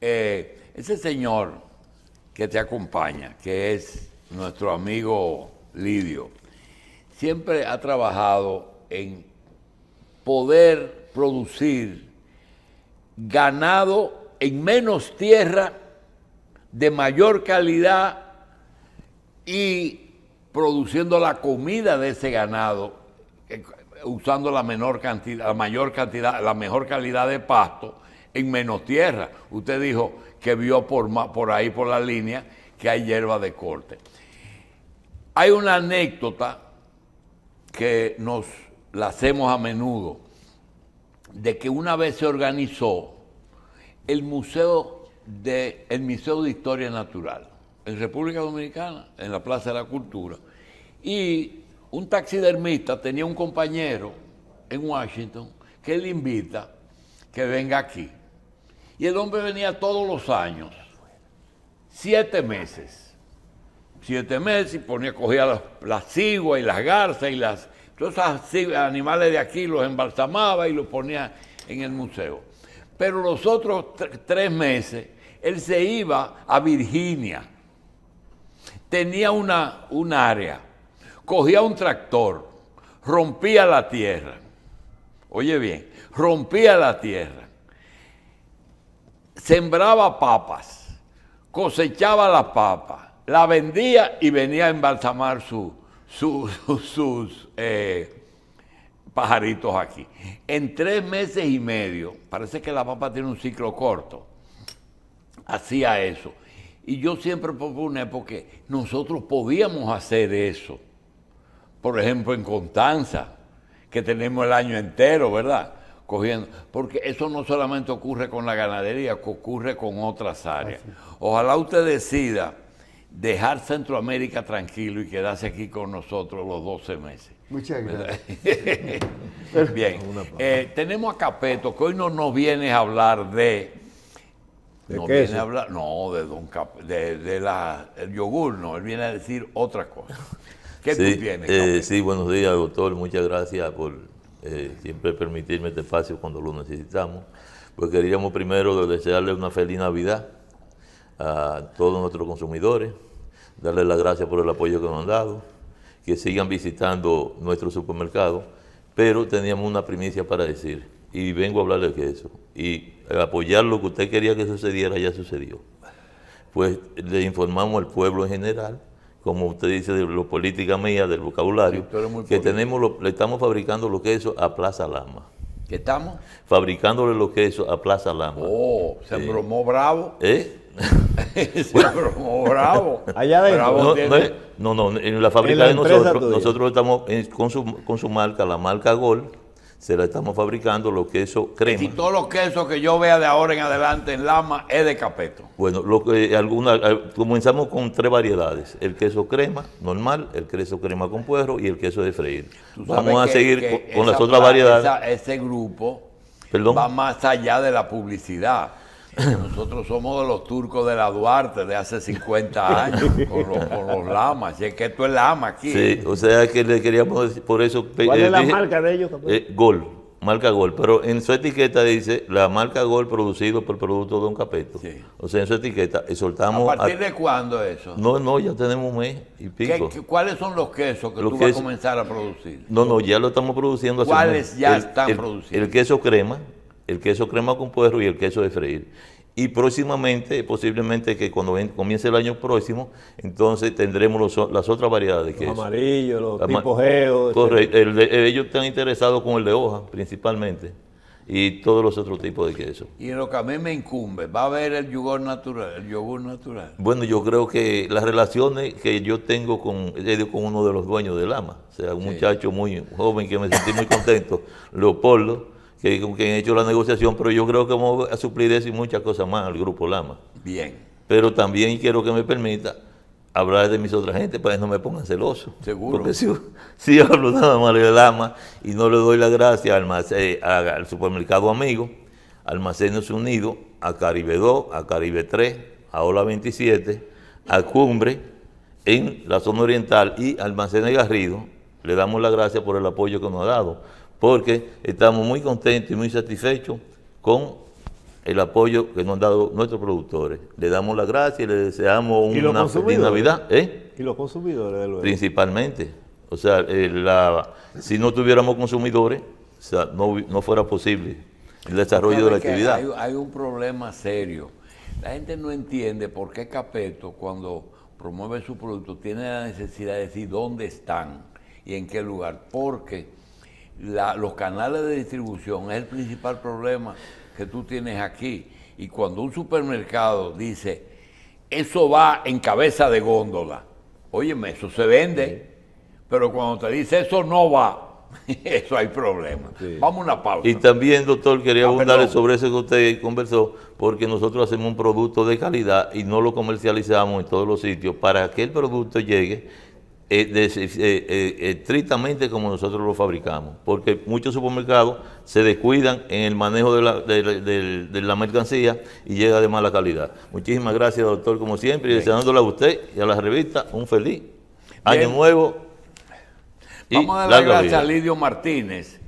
Eh, ese señor que te acompaña, que es nuestro amigo Lidio, siempre ha trabajado en poder producir ganado en menos tierra, de mayor calidad y produciendo la comida de ese ganado, eh, usando la menor cantidad, la mayor cantidad, la mejor calidad de pasto en menos tierra. Usted dijo que vio por, por ahí, por la línea, que hay hierba de corte. Hay una anécdota que nos la hacemos a menudo, de que una vez se organizó el Museo de, el Museo de Historia Natural en República Dominicana, en la Plaza de la Cultura, y un taxidermista tenía un compañero en Washington que le invita que venga aquí. Y el hombre venía todos los años, siete meses. Siete meses y ponía, cogía las, las ciguas y las garzas y las, animales de aquí los embalsamaba y los ponía en el museo. Pero los otros tres meses, él se iba a Virginia. Tenía una, un área, cogía un tractor, rompía la tierra. Oye bien, rompía la tierra sembraba papas, cosechaba la papa, la vendía y venía a embalsamar su, sus eh, pajaritos aquí. En tres meses y medio, parece que la papa tiene un ciclo corto, hacía eso. Y yo siempre proponía porque nosotros podíamos hacer eso. Por ejemplo, en Constanza, que tenemos el año entero, ¿verdad? cogiendo, porque eso no solamente ocurre con la ganadería, ocurre con otras áreas. Ojalá usted decida dejar Centroamérica tranquilo y quedarse aquí con nosotros los 12 meses. Muchas gracias. Bien, eh, tenemos a Capeto, que hoy no nos viene a hablar de... ¿De qué viene a no, de Don de, la, el yogur, no, él viene a decir otra cosa. ¿Qué sí, tú tienes? Eh, sí, buenos días, doctor, muchas gracias por eh, siempre permitirme este espacio cuando lo necesitamos. Pues queríamos primero desearle una feliz Navidad a todos nuestros consumidores, darles las gracias por el apoyo que nos han dado, que sigan visitando nuestro supermercado, pero teníamos una primicia para decir, y vengo a hablarles de eso, y apoyar lo que usted quería que sucediera ya sucedió. Pues le informamos al pueblo en general como usted dice, de lo política mía, del vocabulario, que tenemos le estamos fabricando los quesos a Plaza Lama. ¿Qué estamos? Fabricándole los quesos a Plaza Lama. Oh, se bromó bravo. ¿Eh? Se bromó bravo. Allá de no, no, no, en la fábrica de nosotros, nosotros estamos con, su, con, su, marca, la marca Gol, se la estamos fabricando, los quesos crema. Y todos los quesos que yo vea de ahora en adelante en Lama es de capeto. Bueno, lo que, eh, alguna, eh, comenzamos con tres variedades, el queso crema normal, el queso crema con puerro y el queso de freír. Vamos a seguir con, las otras variedades. ese grupo va más allá de la publicidad. Nosotros somos de los turcos de la Duarte de hace 50 años, por los, lamas. ¿Y es que esto es lama aquí. Sí, o sea que le queríamos decir, por eso. Eh, ¿Cuál es la marca de ellos? Eh, gol, marca Gol. Pero en su etiqueta dice la marca Gol producido por el producto de Don Capeto. Sí. O sea, en su etiqueta y soltamos. ¿A partir de cuándo eso? No, no, ya tenemos un mes y pico. cuáles son los quesos que tú vas a comenzar a producir? No, no, ya lo estamos produciendo. ¿Cuáles ya están produciendo? El queso crema el queso crema con puerro y el queso de freír. Y próximamente, posiblemente que cuando comience el año próximo, entonces tendremos las otras variedades de queso. Los amarillos, los este. ellos están interesados con el de hoja principalmente y todos los otros tipos de queso. Y en lo que a mí me incumbe, ¿va a haber el yogur natural? El yogur natural? Bueno, yo creo que las relaciones que yo tengo con, uno de los dueños del AMA, o sea, un muchacho muy joven que me sentí muy contento, Leopoldo, que con quien he hecho la negociación, pero yo creo que vamos a suplir eso y muchas cosas más al Grupo Lama. Bien. Pero también quiero que me permita hablar de mis otras gente para que no me pongan celoso. Seguro. Porque si, si hablo nada más de Lama y no le doy la gracia al, eh, al supermercado amigo, Almacenes Unidos, a Caribe 2, a Caribe 3, a Ola 27, a Cumbre, en la zona oriental y Almacenes Garrido, le damos la gracias por el apoyo que nos ha dado porque estamos muy contentos y muy satisfechos con el apoyo que nos han dado nuestros productores. Le damos las gracias y le deseamos una feliz Navidad. ¿eh? ¿Y los consumidores? Principalmente. O sea, eh, si no tuviéramos consumidores, no, no, fuera posible el desarrollo de la actividad. Hay, hay, un problema serio. La gente no entiende por qué Capeto, cuando promueve su producto, tiene la necesidad de decir dónde están y en qué lugar. Porque los canales de distribución es el principal problema que tú tienes aquí. Y cuando un supermercado dice, eso va en cabeza de góndola, óyeme, eso se vende, pero cuando te dice eso no va, eso hay problema. Vamos a una pausa. Y también, doctor, quería ah, abundarle sobre eso que usted conversó, porque nosotros hacemos un producto de calidad y no lo comercializamos en todos los sitios. Para que el producto llegue, eh, eh, eh, estrictamente como nosotros lo fabricamos, porque muchos supermercados se descuidan en el manejo de la, mercancía y llega de mala calidad. Muchísimas gracias, doctor, como siempre, y deseándole a usted y a la revista un feliz año nuevo. Vamos a darle gracias a Lidio Martínez,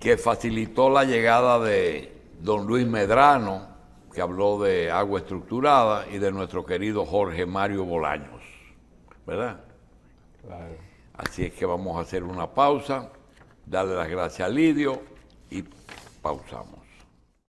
que facilitó la llegada de don Luis Medrano, que habló de agua estructurada, y de nuestro querido Jorge Mario Bolaños. ¿verdad? Así es que vamos a hacer una pausa, darle las gracias a Lidio y pausamos.